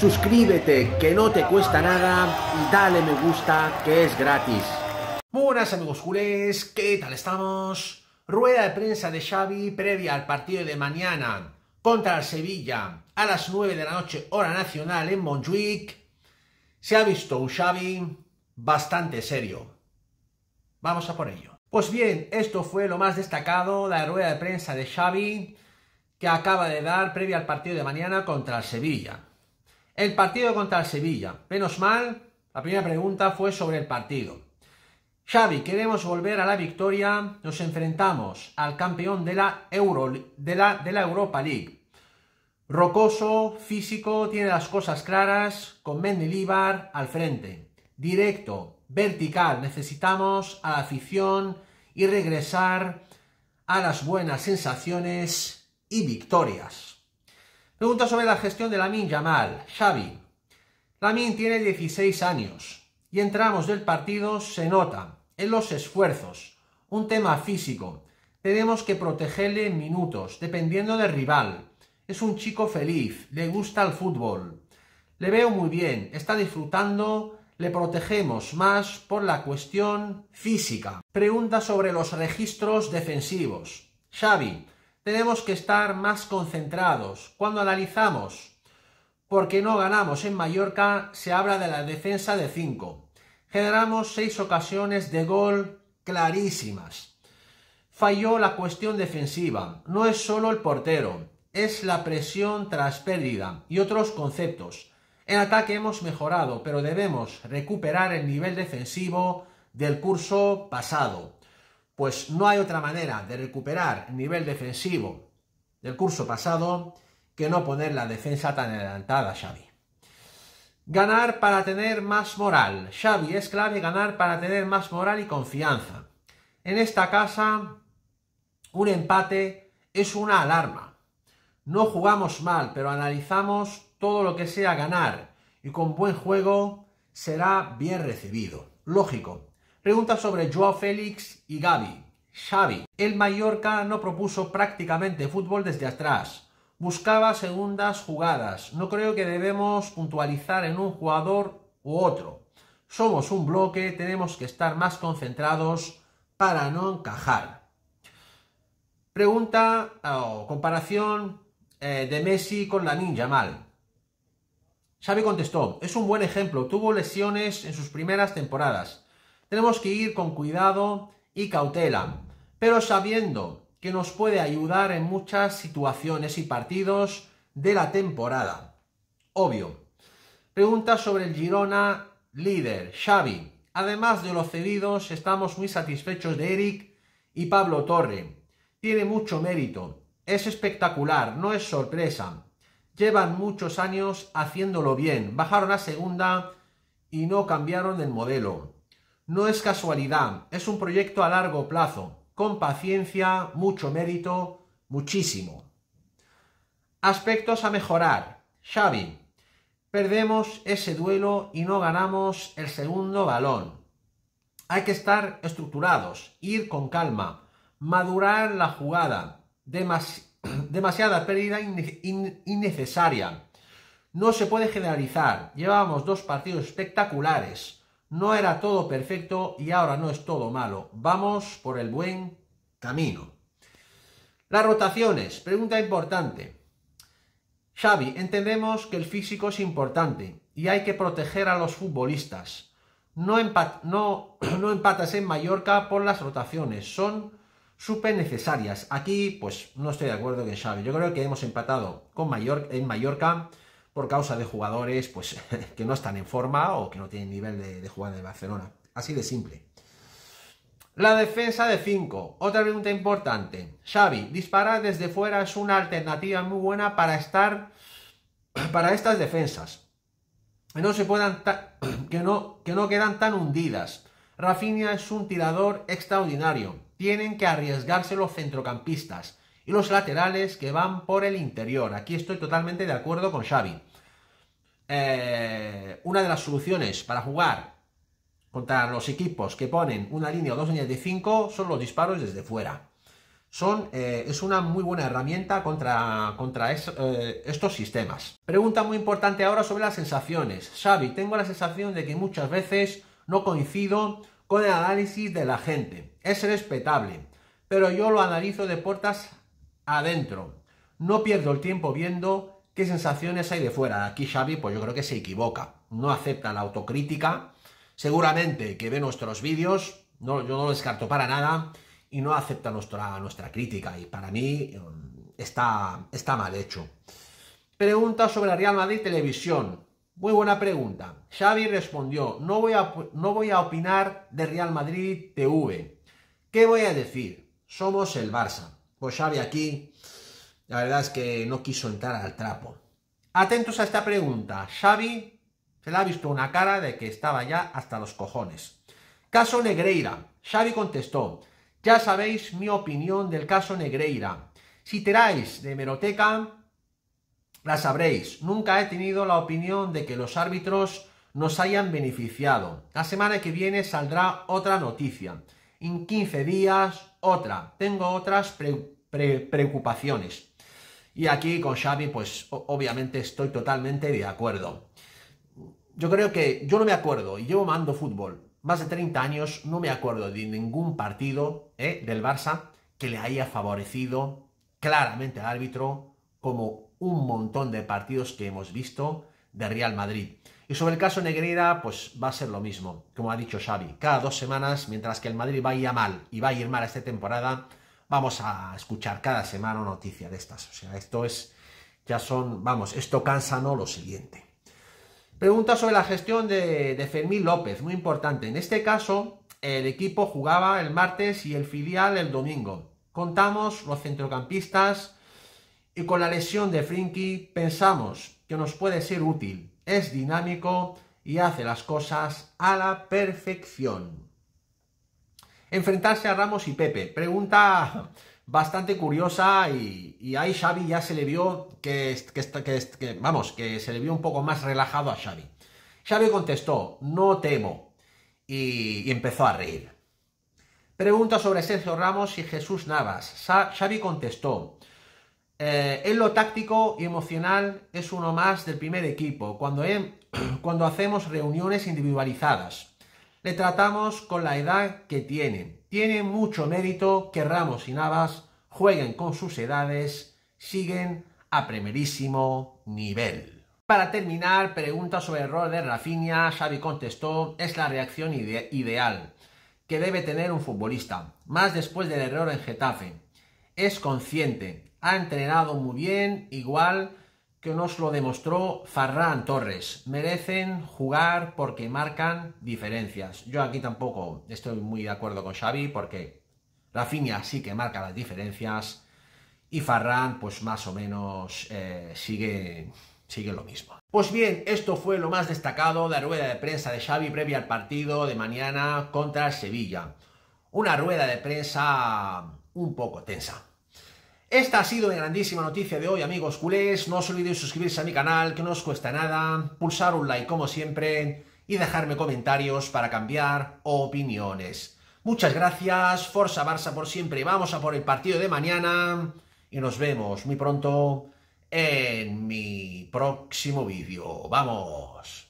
suscríbete que no te cuesta nada y dale me gusta que es gratis. Buenas amigos culés, ¿qué tal estamos? Rueda de prensa de Xavi previa al partido de mañana contra el Sevilla a las 9 de la noche hora nacional en Montjuic. Se ha visto un Xavi bastante serio. Vamos a por ello. Pues bien, esto fue lo más destacado, la rueda de prensa de Xavi que acaba de dar previa al partido de mañana contra el Sevilla. El partido contra el Sevilla. Menos mal, la primera pregunta fue sobre el partido. Xavi, queremos volver a la victoria. Nos enfrentamos al campeón de la, Euro, de la, Europa League. Rocoso, físico, tiene las cosas claras, con Mendilibar al frente. Directo, vertical, necesitamos a la afición y regresar a las buenas sensaciones y victorias. Pregunta sobre la gestión de Lamin Yamal. Xavi, Lamin tiene 16 años y entramos del partido se nota en los esfuerzos. Un tema físico. Tenemos que protegerle en minutos, dependiendo del rival. Es un chico feliz, le gusta el fútbol. Le veo muy bien, está disfrutando, le protegemos más por la cuestión física. Pregunta sobre los registros defensivos. Xavi, tenemos que estar más concentrados. Cuando analizamos por qué no ganamos en Mallorca, se habla de la defensa de cinco. Generamos seis ocasiones de gol clarísimas. Falló la cuestión defensiva. No es solo el portero, es la presión tras pérdida y otros conceptos. En ataque hemos mejorado, pero debemos recuperar el nivel defensivo del curso pasado pues no hay otra manera de recuperar el nivel defensivo del curso pasado que no poner la defensa tan adelantada, Xavi. Ganar para tener más moral. Xavi, es clave ganar para tener más moral y confianza. En esta casa, un empate es una alarma. No jugamos mal, pero analizamos todo lo que sea ganar y con buen juego será bien recibido. Lógico, Pregunta sobre Joao Félix y Gaby. Xavi. El Mallorca no propuso prácticamente fútbol desde atrás. Buscaba segundas jugadas. No creo que debemos puntualizar en un jugador u otro. Somos un bloque, tenemos que estar más concentrados para no encajar. Pregunta o comparación eh, de Messi con la Ninja Mal. Xavi contestó, es un buen ejemplo, tuvo lesiones en sus primeras temporadas. Tenemos que ir con cuidado y cautela, pero sabiendo que nos puede ayudar en muchas situaciones y partidos de la temporada. Obvio. Pregunta sobre el Girona líder, Xavi. Además de los cedidos, estamos muy satisfechos de Eric y Pablo Torre. Tiene mucho mérito. Es espectacular, no es sorpresa. Llevan muchos años haciéndolo bien. Bajaron a segunda y no cambiaron el modelo no es casualidad, es un proyecto a largo plazo, con paciencia, mucho mérito, muchísimo. Aspectos a mejorar. Xavi, perdemos ese duelo y no ganamos el segundo balón. Hay que estar estructurados, ir con calma, madurar la jugada. demasiada pérdida innecesaria. No se puede generalizar. Llevamos dos partidos espectaculares no era todo perfecto y ahora no es todo malo. Vamos por el buen camino. Las rotaciones. Pregunta importante. Xavi, entendemos que el físico es importante y hay que proteger a los futbolistas. No, no, empatas en Mallorca por las rotaciones. Son súper necesarias. Aquí, pues, no estoy de acuerdo con Xavi. Yo creo que hemos empatado con Mallorca, en Mallorca por causa de jugadores pues, que no están en forma o que no tienen nivel de, de Barcelona. Así de simple. La defensa de 5. Otra pregunta importante. Xavi, disparar desde fuera es una alternativa muy buena para estar para estas defensas. Que no se puedan que no, que no quedan tan hundidas. Rafinha es un tirador extraordinario. Tienen que arriesgarse los centrocampistas y los laterales que van por el interior. Aquí estoy totalmente de acuerdo con Xavi. Eh, una de las soluciones para jugar contra los equipos que ponen una línea o dos líneas de 5 son los disparos desde fuera. Son, eh, es una muy buena herramienta contra, contra eh, estos sistemas. Pregunta muy importante ahora sobre las sensaciones. Xavi, tengo la sensación de que muchas veces no coincido con el análisis de la gente. Es respetable, pero yo lo analizo de puertas adentro. No pierdo el tiempo viendo qué sensaciones hay de fuera. Aquí Xavi, pues yo creo que se equivoca. No acepta la autocrítica. Seguramente que ve nuestros vídeos, no, yo no lo descarto para nada, y no acepta nuestra, nuestra crítica. Y para mí mm, está, está mal hecho. Pregunta sobre la Real Madrid Televisión. Muy buena pregunta. Xavi respondió, no voy, a, no voy a opinar de Real Madrid TV. ¿Qué voy a decir? Somos el Barça. Pues Xavi aquí, la verdad es que no quiso entrar al trapo. Atentos a esta pregunta. Xavi se le ha visto una cara de que estaba ya hasta los cojones. Caso Negreira. Xavi contestó, ya sabéis mi opinión del caso Negreira. Si tiráis de meroteca, la sabréis. Nunca he tenido la opinión de que los árbitros nos hayan beneficiado. La semana que viene saldrá otra noticia en 15 días otra. Tengo otras preocupaciones. Y aquí con Xavi, pues obviamente estoy totalmente de acuerdo. Yo creo que yo no me acuerdo, y llevo mando fútbol más de 30 años, no me acuerdo de ningún partido eh, del Barça que le haya favorecido claramente al árbitro como un montón de partidos que hemos visto de Real Madrid. Y sobre el caso Negreira, pues va a ser lo mismo, como ha dicho Xavi. Cada dos semanas, mientras que el Madrid vaya mal y va a ir mal esta temporada, vamos a escuchar cada semana una noticia de estas. O sea, esto es, ya son, vamos, esto cansa, ¿no? Lo siguiente. Pregunta sobre la gestión de, de Fermín López, muy importante. En este caso, el equipo jugaba el martes y el filial el domingo. Contamos los centrocampistas y con la lesión de Frinky pensamos que nos puede ser útil es dinámico y hace las cosas a la perfección. Enfrentarse a Ramos y Pepe. Pregunta bastante curiosa y, y ahí Xavi ya se le vio que, que, que, vamos, que se le vio un poco más relajado a Xavi. Xavi contestó, no temo, y, empezó a reír. Pregunta sobre Sergio Ramos y Jesús Navas. Xavi contestó, en eh, lo táctico y emocional es uno más del primer equipo, em, cuando, hacemos reuniones individualizadas. Le tratamos con la edad que tiene. Tiene mucho mérito que Ramos y Navas jueguen con sus edades, siguen a primerísimo nivel. Para terminar, pregunta sobre el de Rafinha, Xavi contestó, es la reacción ideal que debe tener un futbolista, más después del error en Getafe. Es consciente, ha entrenado muy bien, igual que nos lo demostró Farran Torres. Merecen jugar porque marcan diferencias. Yo aquí tampoco estoy muy de acuerdo con Xavi porque Rafinha sí que marca las diferencias y Farran pues más o menos eh, sigue, sigue lo mismo. Pues bien, esto fue lo más destacado de la rueda de prensa de Xavi previa al partido de mañana contra Sevilla. Una rueda de prensa un poco tensa. Esta ha sido la grandísima noticia de hoy, amigos culés. No os olvidéis suscribirse a mi canal, que no os cuesta nada, pulsar un like como siempre y dejarme comentarios para cambiar opiniones. Muchas gracias, Forza Barça por siempre. Vamos a por el partido de mañana y nos vemos muy pronto en mi próximo vídeo. ¡Vamos!